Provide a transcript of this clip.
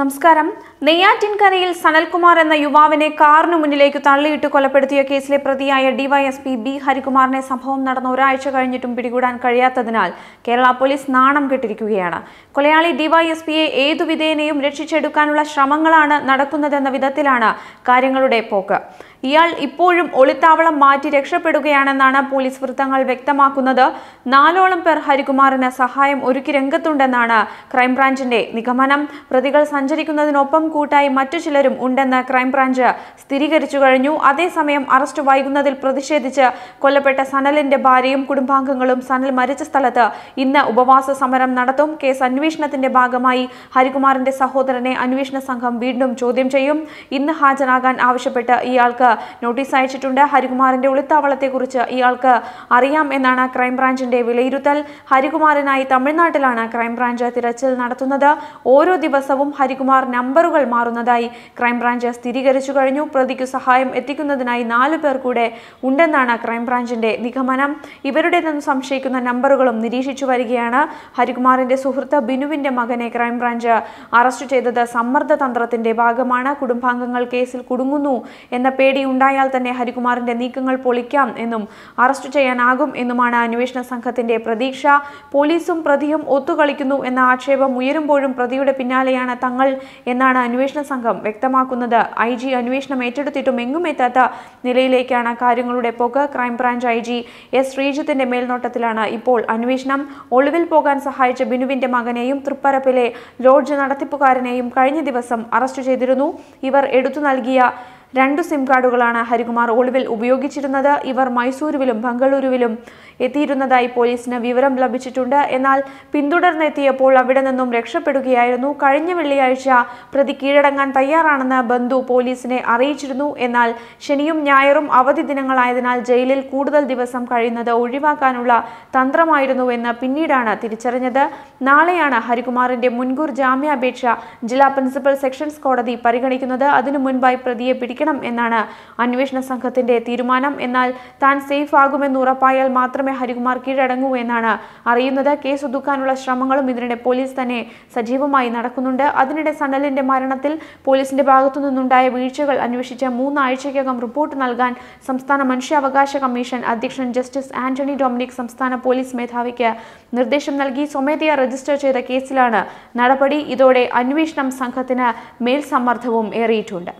നമസ്കാരം നെയ്യാറ്റിൻകരയിൽ സനൽകുമാർ എന്ന യുവാവിനെ കാറിനു മുന്നിലേക്ക് തള്ളിയിട്ട് കൊലപ്പെടുത്തിയ കേസിലെ പ്രതിയായ ഡിവൈഎസ്പി ബി ഹരികുമാറിനെ സംഭവം നടന്ന ഒരാഴ്ച കഴിഞ്ഞിട്ടും പിടികൂടാൻ കഴിയാത്തതിനാൽ കേരള പോലീസ് നാണം കെട്ടിരിക്കുകയാണ് കൊലയാളി ഡിവൈഎസ്പിയെ ഏതു രക്ഷിച്ചെടുക്കാനുള്ള ശ്രമങ്ങളാണ് നടക്കുന്നതെന്ന വിധത്തിലാണ് കാര്യങ്ങളുടെ പോക്ക് ഇയാൾ ഇപ്പോഴും ഒളിത്താവളം മാറ്റി രക്ഷപ്പെടുകയാണെന്നാണ് പോലീസ് വൃത്തങ്ങൾ വ്യക്തമാക്കുന്നത് നാലോളം പേർ ഹരികുമാറിന് സഹായം ഒരുക്കി രംഗത്തുണ്ടെന്നാണ് ക്രൈംബ്രാഞ്ചിന്റെ നിഗമനം പ്രതികൾ സഞ്ചരിക്കുന്നതിനൊപ്പം കൂട്ടായി മറ്റു ചിലരും ഉണ്ടെന്ന് ക്രൈംബ്രാഞ്ച് സ്ഥിരീകരിച്ചു കഴിഞ്ഞു അതേസമയം അറസ്റ്റ് വൈകുന്നതിൽ പ്രതിഷേധിച്ച് കൊല്ലപ്പെട്ട സനലിന്റെ ഭാര്യയും കുടുംബാംഗങ്ങളും സനൽ മരിച്ച സ്ഥലത്ത് ഇന്ന് ഉപവാസ സമരം നടത്തും കേസ് അന്വേഷണത്തിന്റെ ഭാഗമായി ഹരികുമാറിന്റെ സഹോദരനെ അന്വേഷണ സംഘം വീണ്ടും ചോദ്യം ചെയ്യും ഇന്ന് ഹാജരാകാൻ ആവശ്യപ്പെട്ട് ഇയാൾക്ക് നോട്ടീസ് അയച്ചിട്ടുണ്ട് ഹരികുമാറിന്റെ ഒളിത്താവളത്തെക്കുറിച്ച് ഇയാൾക്ക് അറിയാം എന്നാണ് ക്രൈംബ്രാഞ്ചിന്റെ വിലയിരുത്തൽ ഹരികുമാറിനായി തമിഴ്നാട്ടിലാണ് ക്രൈംബ്രാഞ്ച് തിരച്ചിൽ നടത്തുന്നത് ഓരോ ദിവസവും ഹരികുമാർ നമ്പറുകൾ മാറുന്നതായി ക്രൈംബ്രാഞ്ച് സ്ഥിരീകരിച്ചു കഴിഞ്ഞു പ്രതിക്കു സഹായം എത്തിക്കുന്നതിനായി നാലു പേർ കൂടെ ഉണ്ടെന്നാണ് ക്രൈംബ്രാഞ്ചിന്റെ നിഗമനം ഇവരുടെ നിന്ന് സംശയിക്കുന്ന നമ്പറുകളും നിരീക്ഷിച്ചു വരികയാണ് ഹരികുമാറിന്റെ സുഹൃത്ത് ബിനുവിന്റെ മകനെ ക്രൈംബ്രാഞ്ച് അറസ്റ്റ് ചെയ്തത് സമ്മർദ്ദ തന്ത്രത്തിന്റെ ഭാഗമാണ് കുടുംബാംഗങ്ങൾ കേസിൽ കുടുങ്ങുന്നു എന്ന പേടി ഉണ്ടായാൽ തന്നെ ഹരികുമാറിന്റെ നീക്കങ്ങൾ പൊളിക്കാം എന്നും അറസ്റ്റ് ചെയ്യാനാകും എന്നുമാണ് അന്വേഷണ സംഘത്തിന്റെ പ്രതീക്ഷ പോലീസും പ്രതിയും ഒത്തുകളിക്കുന്നു എന്ന ആക്ഷേപം ഉയരുമ്പോഴും പ്രതിയുടെ പിന്നാലെയാണ് തങ്ങൾ എന്നാണ് അന്വേഷണ സംഘം വ്യക്തമാക്കുന്നത് ഐ ജി അന്വേഷണം ഏറ്റെടുത്തിട്ടും എങ്ങും എത്താത്ത നിലയിലേക്കാണ് കാര്യങ്ങളുടെ പുക ക്രൈംബ്രാഞ്ച് ഐ ജി എസ് ശ്രീജിത്തിന്റെ മേൽനോട്ടത്തിലാണ് ഇപ്പോൾ അന്വേഷണം ഒളിവിൽ പോകാൻ സഹായിച്ച ബിനുവിന്റെ മകനെയും തൃപ്പരപ്പിലെ ലോഡ്ജ് നടത്തിപ്പുകാരനെയും കഴിഞ്ഞ ദിവസം അറസ്റ്റ് ചെയ്തിരുന്നു ഇവർ എടുത്തു നൽകിയ രണ്ടു സിം കാർഡുകളാണ് ഹരികുമാർ ഒളിവിൽ ഉപയോഗിച്ചിരുന്നത് ഇവർ മൈസൂരുവിലും ബംഗളൂരുവിലും എത്തിയിരുന്നതായി പോലീസിന് വിവരം ലഭിച്ചിട്ടുണ്ട് എന്നാൽ പിന്തുടർന്നെത്തിയപ്പോൾ അവിടെ നിന്നും രക്ഷപ്പെടുകയായിരുന്നു കഴിഞ്ഞ വെള്ളിയാഴ്ച പ്രതി കീഴടങ്ങാൻ തയ്യാറാണെന്ന് ബന്ധു പോലീസിനെ അറിയിച്ചിരുന്നു എന്നാൽ ശനിയും ഞായറും അവധി ദിനങ്ങളായതിനാൽ ജയിലിൽ കൂടുതൽ ദിവസം കഴിയുന്നത് ഒഴിവാക്കാനുള്ള തന്ത്രമായിരുന്നുവെന്ന് പിന്നീടാണ് തിരിച്ചറിഞ്ഞത് നാളെയാണ് ഹരികുമാറിന്റെ മുൻകൂർ ജാമ്യാപേക്ഷ ജില്ലാ പ്രിൻസിപ്പൽ സെക്ഷൻസ് കോടതി പരിഗണിക്കുന്നത് അതിനു മുൻപായി പ്രതിയെ പിടിക്കും സ്വീകരിക്കണം എന്നാണ് അന്വേഷണ സംഘത്തിന്റെ തീരുമാനം എന്നാൽ താൻ സേഫ് ആകുമെന്ന് ഉറപ്പായാൽ മാത്രമേ ഹരികുമാർ കീഴടങ്ങൂ എന്നാണ് അറിയുന്നത് കേസ് ഒതുക്കാനുള്ള ശ്രമങ്ങളും ഇതിനിടെ പോലീസ് തന്നെ സജീവമായി നടക്കുന്നുണ്ട് അതിനിടെ സനലിന്റെ മരണത്തിൽ പോലീസിന്റെ ഭാഗത്തുനിന്നുണ്ടായ വീഴ്ചകൾ അന്വേഷിച്ച് മൂന്നാഴ്ചയ്ക്കകം റിപ്പോർട്ട് നൽകാൻ സംസ്ഥാന മനുഷ്യാവകാശ കമ്മീഷൻ അധ്യക്ഷൻ ജസ്റ്റിസ് ആന്റണി ഡൊമിനിക് സംസ്ഥാന പോലീസ് മേധാവിക്ക് നിർദ്ദേശം നൽകി സ്വമേധയാ രജിസ്റ്റർ ചെയ്ത കേസിലാണ് നടപടി ഇതോടെ അന്വേഷണം സംഘത്തിന് മേൽസമ്മർദ്ദവും ഏറിയിട്ടുണ്ട്